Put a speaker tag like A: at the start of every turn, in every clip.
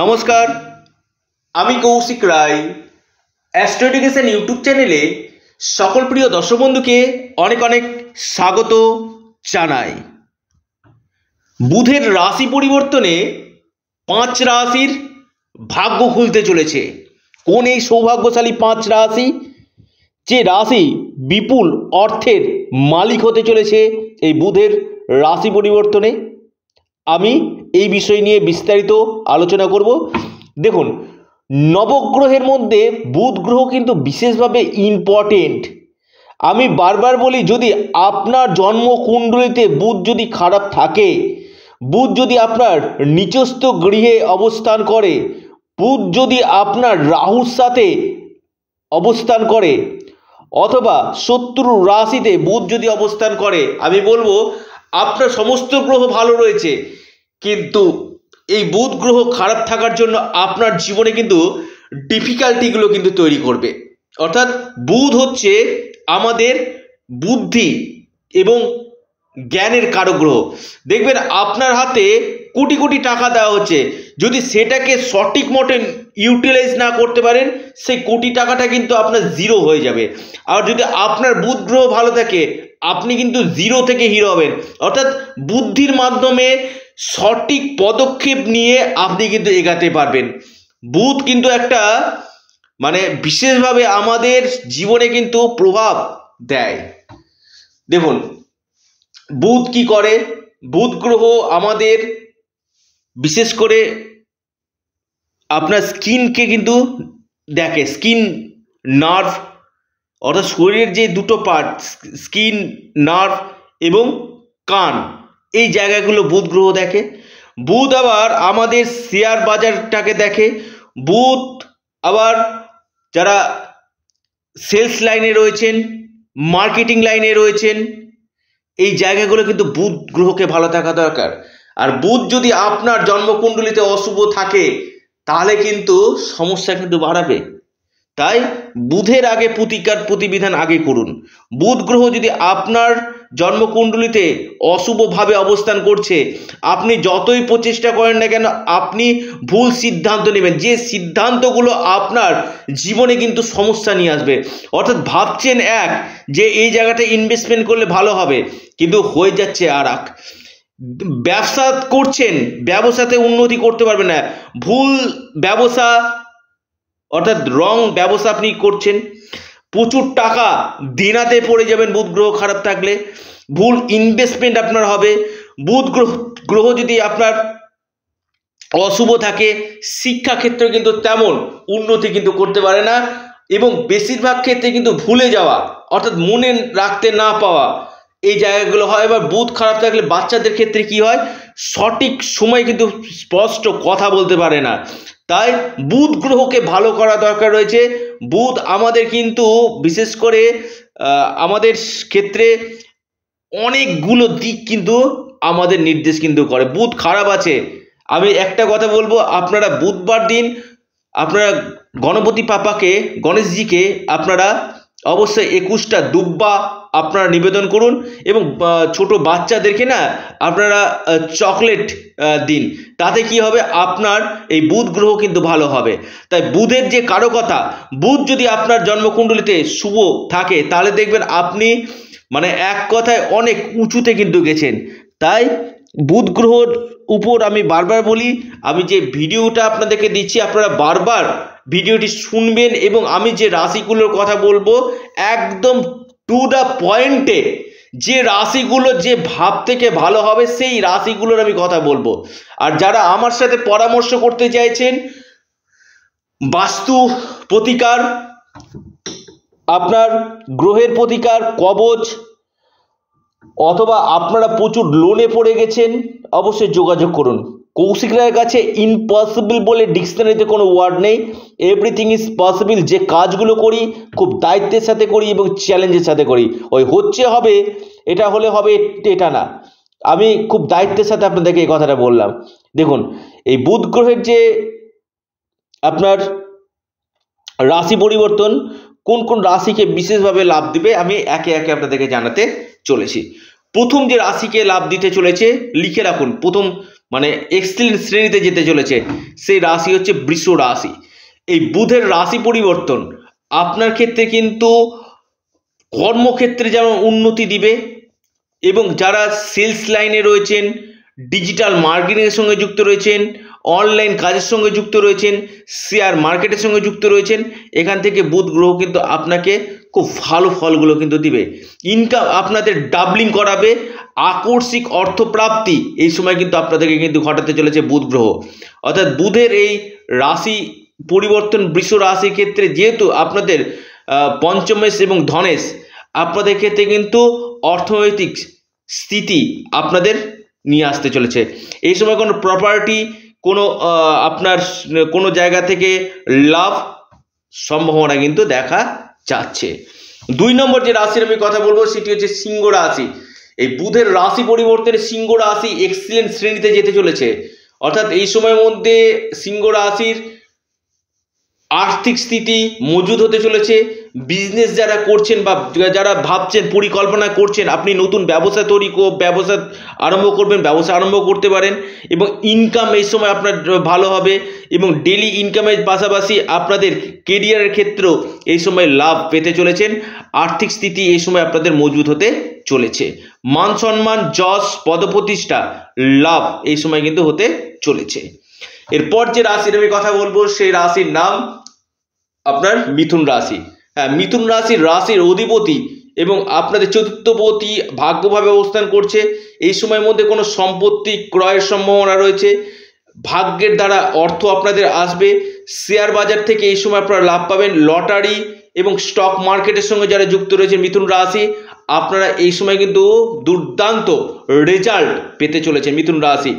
A: নমস্কার আমি কৌশিক রায় astro YouTube চ্যানেলে সকল প্রিয় দর্শক বন্ধুকে অনেক অনেক স্বাগত জানাই বুধের রাশি পরিবর্তনে পাঁচ রাশির ভাগ্য খুলতে চলেছে কোন এই সৌভাগ্যশালী পাঁচ রাশি যে রাশি বিপুল অর্থের মালিক হতে চলেছে এই বুধের রাশি পরিবর্তনে আমি এই বিষয় নিয়ে বিস্তারিত আলোচনা করব দেখুন নবগ্রহের মধ্যে বুধ গ্রহ কিন্তু বিশেষভাবে ইম্পর্টেন্ট আমি বারবার বলি যদি আপনার জন্মকুণ্ডলিতে বুধ যদি খারাপ থাকে বুধ যদি আপনার নিচস্থ গৃহে অবস্থান করে বুধ যদি আপনার রাহুর সাথে অবস্থান করে অথবা শত্রু রাশিতে বুধ যদি অবস্থান করে আমি বলবো আপনার সমস্ত গ্রহ ভালো রয়েছে কিন্তু এই বুধ গ্রহ খারাপ থাকার জন্য আপনার জীবনে কিন্তু ডিফিকাল্টিগুলো কিন্তু তৈরি করবে অর্থাৎ বুধ হচ্ছে আমাদের বুদ্ধি এবং জ্ঞানের কারক গ্রহ দেখবেন আপনার হাতে কোটি কোটি টাকা দেওয়া হচ্ছে যদি সেটাকে সঠিক মতন ইউটিলাইজ না করতে পারেন সেই কোটি টাকাটা কিন্তু আপনার জিরো হয়ে যাবে আর যদি আপনার বুধ গ্রহ ভালো থাকে আপনি কিন্তু জিরো থেকে হিরো হবেন অর্থাৎ বুদ্ধির মাধ্যমে সঠিক পদক্ষেপ নিয়ে আপনি কিন্তু এগাতে পারবেন বুধ কিন্তু একটা মানে বিশেষভাবে আমাদের জীবনে কিন্তু প্রভাব দেয় দেখুন বুধ কি করে বুধ গ্রহ আমাদের বিশেষ করে আপনার স্কিনকে কিন্তু দেখে স্কিন নার্ভ অর্থাৎ শরীরের যে দুটো পার্ট স্কিন নার্ভ এবং কান এই জায়গাগুলো বুধ গ্রহ দেখে বুধ আবার আমাদের শেয়ার বাজারটাকে দেখে বুধ আবার যারা সেলস লাইনে রয়েছেন মার্কেটিং লাইনে রয়েছেন এই জায়গাগুলো কিন্তু বুধ গ্রহকে ভালো থাকা দরকার আর বুধ যদি আপনার জন্মকুণ্ডলিতে অশুভ থাকে তাহলে কিন্তু সমস্যা কিন্তু বাড়াবে তাই বুধের আগে প্রতিকার প্রতিবিধান আগে করুন বুধ গ্রহ যদি আপনার জন্মকুণ্ডলিতে অশুভভাবে অবস্থান করছে আপনি যতই প্রচেষ্টা করেন না কেন আপনি ভুল সিদ্ধান্ত নেবেন যে সিদ্ধান্তগুলো আপনার জীবনে কিন্তু সমস্যা নিয়ে আসবে অর্থাৎ ভাবছেন এক যে এই জায়গাটা ইনভেস্টমেন্ট করলে ভালো হবে কিন্তু হয়ে যাচ্ছে আর এক ব্যবসা করছেন ব্যবসাতে উন্নতি করতে পারবেন না ভুল ব্যবসা অর্থাৎ রং ব্যবসা আপনি করছেন প্রচুর টাকা দিনাতে পড়ে যাবেন বুধ গ্রহ খারাপ থাকলে ভুল ইনভেস্টমেন্ট আপনার হবে বুধ গ্রহ গ্রহ যদি আপনার অশুভ থাকে শিক্ষাক্ষেত্রে কিন্তু তেমন উন্নতি কিন্তু করতে পারে না এবং বেশিরভাগ ক্ষেত্রে কিন্তু ভুলে যাওয়া অর্থাৎ মনে রাখতে না পাওয়া এই জায়গাগুলো হয় এবার বুথ খারাপ থাকলে বাচ্চাদের ক্ষেত্রে কি হয় সঠিক সময় কিন্তু স্পষ্ট কথা বলতে পারে না তাই বুধ গ্রহকে ভালো করা দরকার রয়েছে বুধ আমাদের কিন্তু বিশেষ করে আমাদের ক্ষেত্রে অনেকগুলো দিক কিন্তু আমাদের নির্দেশ কিন্তু করে বুধ খারাপ আছে আমি একটা কথা বলবো আপনারা বুধবার দিন আপনারা গণপতি পাপাকে গণেশজিকে আপনারা অবশ্যই একুশটা দুব্বা আপনারা নিবেদন করুন এবং ছোট বাচ্চাদেরকে না আপনারা চকলেট দিন তাতে কি হবে আপনার এই বুধ গ্রহ কিন্তু ভালো হবে তাই বুধের যে কারো কথা বুধ যদি আপনার জন্মকুণ্ডলিতে শুভ থাকে তাহলে দেখবেন আপনি মানে এক কথায় অনেক উঁচুতে কিন্তু গেছেন তাই বুধ গ্রহর উপর আমি বারবার বলি আমি যে ভিডিওটা আপনাদেরকে দিচ্ছি আপনারা বারবার ভিডিওটি শুনবেন এবং আমি যে রাশিগুলোর কথা বলবো একদম টু দ্য পয়েন্টে যে রাশিগুলো যে ভাব থেকে ভালো হবে সেই রাশিগুলোর আমি কথা বলবো আর যারা আমার সাথে পরামর্শ করতে চাইছেন বাস্তু প্রতিকার আপনার গ্রহের প্রতিকার কবচ অথবা আপনারা প্রচুর লোনে পড়ে গেছেন অবশ্যই যোগাযোগ করুন কৌশিক রায়ের কাছে ইম্পসিবল বলে ডিকশনারিতে কোনো ওয়ার্ড নেই এভরিথিং ইজ পসিবল যে কাজগুলো করি খুব দায়িত্বের সাথে করি এবং চ্যালেঞ্জের সাথে করি ওই হচ্ছে হবে এটা হলে হবে এটা না আমি খুব দায়িত্বের সাথে আপনাদেরকে এই কথাটা বললাম দেখুন এই বুধ গ্রহের যে আপনার রাশি পরিবর্তন কোন কোন রাশিকে বিশেষভাবে লাভ দিবে আমি একে একে আপনাদেরকে জানাতে চলেছি প্রথম যে রাশিকে লাভ দিতে চলেছে লিখে রাখুন প্রথম মানে এক্সিলেন্ট শ্রেণীতে যেতে চলেছে সেই রাশি হচ্ছে বৃষ রাশি এই বুধের রাশি পরিবর্তন আপনার ক্ষেত্রে কিন্তু কর্মক্ষেত্রে যেমন উন্নতি দিবে এবং যারা সেলস লাইনে রয়েছেন ডিজিটাল মার্কেটিংয়ের সঙ্গে যুক্ত রয়েছেন অনলাইন কাজের সঙ্গে যুক্ত রয়েছেন শেয়ার মার্কেটের সঙ্গে যুক্ত রয়েছেন এখান থেকে বুধ গ্রহ কিন্তু আপনাকে খুব ভালো ফলগুলো কিন্তু দিবে ইনকাম আপনাদের ডাবলিং করাবে আকর্ষিক অর্থপ্রাপ্তি এই সময় কিন্তু আপনাদেরকে কিন্তু ঘটাতে চলেছে বুধ গ্রহ অর্থাৎ বুধের এই রাশি পরিবর্তন বৃষ রাশির ক্ষেত্রে যেহেতু আপনাদের পঞ্চমেশ এবং ধনেশ আপনাদের ক্ষেত্রে কিন্তু অর্থনৈতিক স্থিতি আপনাদের নিয়ে আসতে চলেছে এই সময় কোনো প্রপার্টি কোনো আপনার কোনো জায়গা থেকে লাভ সম্ভাবনা কিন্তু দেখা যাচ্ছে দুই নম্বর যে রাশির আমি কথা বলবো সেটি হচ্ছে সিংহ রাশি এই বুধের রাশি পরিবর্তনে সিংহ রাশি এক্সিলেন্ট শ্রেণীতে যেতে চলেছে অর্থাৎ এই সময়ের মধ্যে সিংহ রাশির আর্থিক স্থিতি মজুদ হতে চলেছে বিজনেস যারা করছেন বা যারা ভাবছেন পরিকল্পনা করছেন আপনি নতুন ব্যবসা তৈরি ব্যবসা আরম্ভ করবেন ব্যবসা আরম্ভ করতে পারেন এবং ইনকাম এই সময় আপনার ভালো হবে এবং ডেলি ইনকামের পাশাপাশি আপনাদের কেরিয়ারের ক্ষেত্রেও এই সময় লাভ পেতে চলেছেন আর্থিক স্থিতি এই সময় আপনাদের মজবুত হতে চলেছে মান সম্মান যশ পদপ্রতিষ্ঠা লাভ এই সময় কিন্তু হতে চলেছে এরপর যে রাশির আমি কথা বলবো সেই রাশির নাম আপনার মিথুন রাশি হ্যাঁ মিথুন রাশির রাশির অধিপতি এবং আপনাদের চতুর্থপতি ভাগ্যভাবে অবস্থান করছে এই সময়ের মধ্যে কোনো সম্পত্তি ক্রয়ের সম্ভাবনা রয়েছে ভাগ্যের দ্বারা অর্থ আপনাদের আসবে শেয়ার বাজার থেকে এই সময় আপনারা লাভ পাবেন লটারি এবং স্টক মার্কেটের সঙ্গে যারা যুক্ত রয়েছে মিথুন রাশি আপনারা এই সময় কিন্তু দুর্দান্ত রেজাল্ট পেতে চলেছেন মিথুন রাশি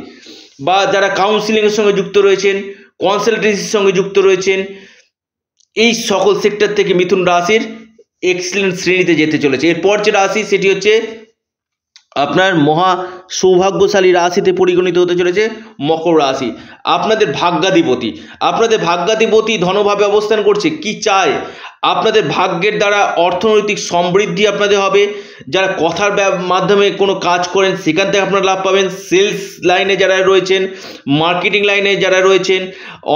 A: বা যারা কাউন্সিলিংয়ের সঙ্গে যুক্ত রয়েছেন কনসালটেন্সির সঙ্গে যুক্ত রয়েছেন এই সকল সেক্টর থেকে মিথুন রাশির এক্সিলেন্ট শ্রেণীতে যেতে চলেছে এরপর যে রাশি সেটি হচ্ছে আপনার মহা সৌভাগ্যশালী রাশিতে পরিগণিত হতে চলেছে মকর রাশি আপনাদের ভাগ্যাধিপতি আপনাদের ভাগ্যাধিপতি ধনভাবে অবস্থান করছে কি চায় আপনাদের ভাগ্যের দ্বারা অর্থনৈতিক সমৃদ্ধি আপনাদের হবে যারা কথার মাধ্যমে কোনো কাজ করেন সেখান থেকে আপনারা লাভ পাবেন সেলস লাইনে যারা রয়েছেন মার্কেটিং লাইনে যারা রয়েছেন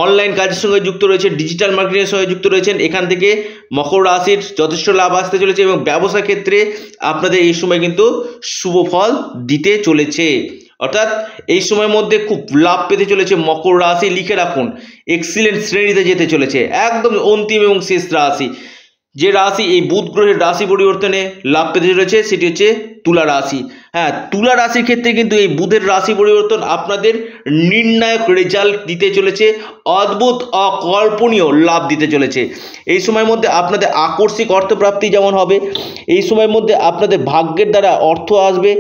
A: অনলাইন কাজের সঙ্গে যুক্ত রয়েছে ডিজিটাল মার্কেটিংয়ের সঙ্গে যুক্ত রয়েছেন এখান থেকে মকর রাশির যথেষ্ট লাভ আসতে চলেছে এবং ব্যবসা ক্ষেত্রে আপনাদের এই সময় কিন্তু শুভ ফল দিতে চলেছে অর্থাৎ এই সময়ের মধ্যে খুব লাভ পেতে চলেছে মকর রাশি লিখে রাখুন এক্সিলেন্ট শ্রেণীতে যেতে চলেছে একদম অন্তিম এবং শেষ রাশি যে রাশি এই বুধ গ্রহের রাশি পরিবর্তনে লাভ পেতে চলেছে সেটি হচ্ছে তুলা রাশি হ্যাঁ তুলা রাশির ক্ষেত্রে কিন্তু এই বুধের রাশি পরিবর্তন আপনাদের নির্ণায়ক রেজাল্ট দিতে চলেছে অদ্ভুত অকল্পনীয় লাভ দিতে চলেছে এই সময়ের মধ্যে আপনাদের আকস্মিক অর্থপ্রাপ্তি যেমন হবে এই সময়ের মধ্যে আপনাদের ভাগ্যের দ্বারা অর্থ আসবে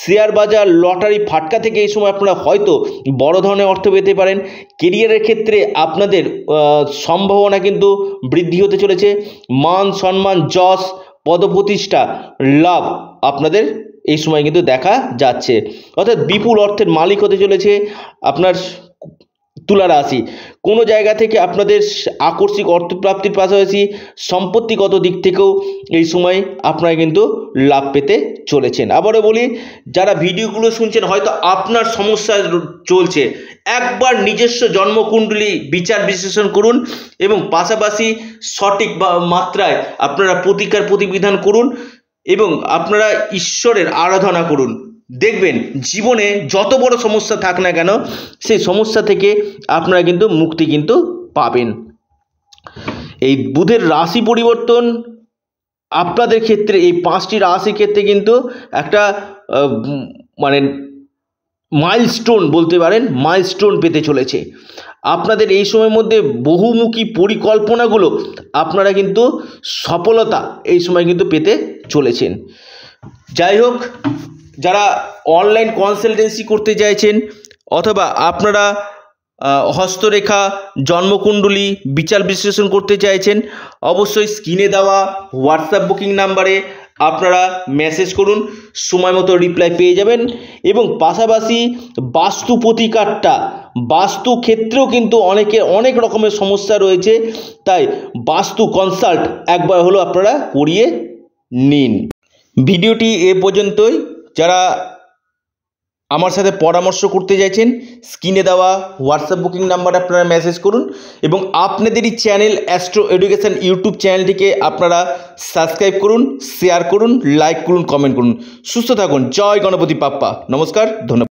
A: শেয়ার বাজার লটারি ফাটকা থেকে এই সময় আপনারা হয়তো বড় ধরনের অর্থ পেতে পারেন কেরিয়ারের ক্ষেত্রে আপনাদের সম্ভাবনা কিন্তু বৃদ্ধি হতে চলেছে মান সম্মান যশ পদপ্রতিষ্ঠা লাভ আপনাদের এই সময় কিন্তু দেখা যাচ্ছে অর্থাৎ বিপুল অর্থের মালিক হতে চলেছে আপনার তুলা রাশি কোনো জায়গা থেকে আপনাদের আকস্মিক অর্থপ্রাপ্তির পাশাপাশি সম্পত্তিগত দিক থেকেও এই সময় আপনারা কিন্তু লাভ পেতে চলেছেন আবারও বলি যারা ভিডিওগুলো শুনছেন হয়তো আপনার সমস্যা চলছে একবার নিজস্ব জন্মকুণ্ডলী বিচার বিশ্লেষণ করুন এবং পাশাপাশি সঠিক মাত্রায় আপনারা প্রতিকার প্রতিবিধান করুন এবং আপনারা ঈশ্বরের আরাধনা করুন দেখবেন জীবনে যত বড় সমস্যা থাক না কেন সেই সমস্যা থেকে আপনারা কিন্তু মুক্তি কিন্তু পাবেন এই বুধের রাশি পরিবর্তন আপনাদের ক্ষেত্রে এই পাঁচটি রাশির ক্ষেত্রে কিন্তু একটা মানে মাইলস্টোন বলতে পারেন মাইলস্টোন পেতে চলেছে আপনাদের এই সময়ের মধ্যে বহুমুখী পরিকল্পনাগুলো আপনারা কিন্তু সফলতা এই সময় কিন্তু পেতে চলেছেন যাই হোক যারা অনলাইন কনসালটেন্সি করতে চাইছেন অথবা আপনারা হস্তরেখা জন্মকুণ্ডলী বিচার বিশ্লেষণ করতে চাইছেন অবশ্যই স্ক্রিনে দেওয়া হোয়াটসঅ্যাপ বুকিং নাম্বারে আপনারা মেসেজ করুন সময় মতো রিপ্লাই পেয়ে যাবেন এবং পাশাপাশি বাস্তু প্রতিকারটা বাস্তু ক্ষেত্রেও কিন্তু অনেকে অনেক রকমের সমস্যা রয়েছে তাই বাস্তু কনসাল্ট একবার হলো আপনারা করিয়ে নিন ভিডিওটি এ পর্যন্তই যারা আমার সাথে পরামর্শ করতে চাইছেন স্ক্রিনে দেওয়া হোয়াটসঅ্যাপ বুকিং নাম্বার আপনারা মেসেজ করুন এবং আপনাদেরই চ্যানেল অ্যাস্ট্রো এডুকেশান ইউটিউব চ্যানেলটিকে আপনারা সাবস্ক্রাইব করুন শেয়ার করুন লাইক করুন কমেন্ট করুন সুস্থ থাকুন জয় গণপতি পাপ্পা নমস্কার ধন্যবাদ